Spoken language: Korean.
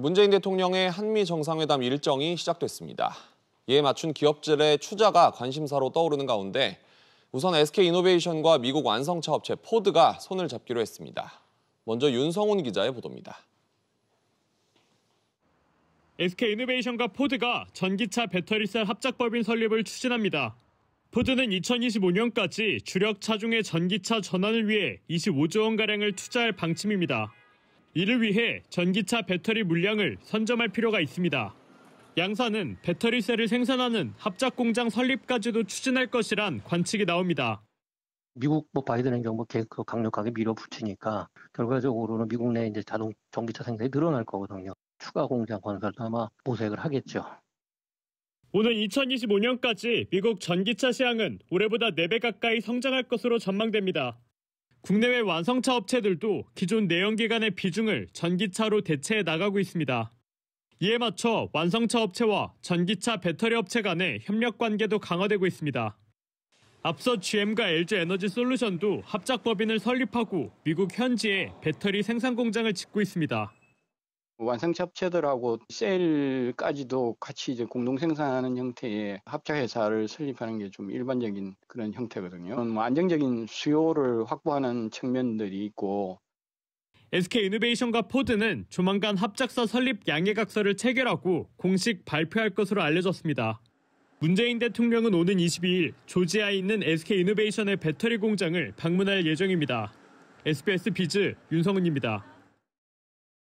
문재인 대통령의 한미 정상회담 일정이 시작됐습니다. 이에 맞춘 기업들의 투자가 관심사로 떠오르는 가운데 우선 SK이노베이션과 미국 완성차 업체 포드가 손을 잡기로 했습니다. 먼저 윤성훈 기자의 보도입니다. SK이노베이션과 포드가 전기차 배터리셀 합작법인 설립을 추진합니다. 포드는 2025년까지 주력 차종의 전기차 전환을 위해 25조 원가량을 투자할 방침입니다. 이를 위해 전기차 배터리 물량을 선점할 필요가 있습니다. 양산은 배터리셀을 생산하는 합작 공장 설립까지도 추진할 것이란 관측이 나옵니다. 미국 뭐 바이든 행정부 뭐 계속 그 강력하게 밀어붙이니까 결과적으로는 미국 내 이제 자동 전기차 생산이 늘어날 거거든요. 추가 공장 건설도 아마 모색을 하겠죠. 오는 2025년까지 미국 전기차 시장은 올해보다 4배 가까이 성장할 것으로 전망됩니다. 국내외 완성차 업체들도 기존 내연기관의 비중을 전기차로 대체해 나가고 있습니다. 이에 맞춰 완성차 업체와 전기차 배터리 업체 간의 협력 관계도 강화되고 있습니다. 앞서 GM과 LG 에너지 솔루션도 합작 법인을 설립하고 미국 현지에 배터리 생산 공장을 짓고 있습니다. 완성차 업체들하고 셀까지도 같이 이제 공동 생산하는 형태의 합작 회사를 설립하는 게 좀 일반적인 그런 형태거든요. 뭐 안정적인 수요를 확보하는 측면들이 있고 SK이노베이션과 포드는 조만간 합작사 설립 양해각서를 체결하고 공식 발표할 것으로 알려졌습니다. 문재인 대통령은 오는 22일 조지아에 있는 SK이노베이션의 배터리 공장을 방문할 예정입니다. SBS 비즈 윤성은입니다.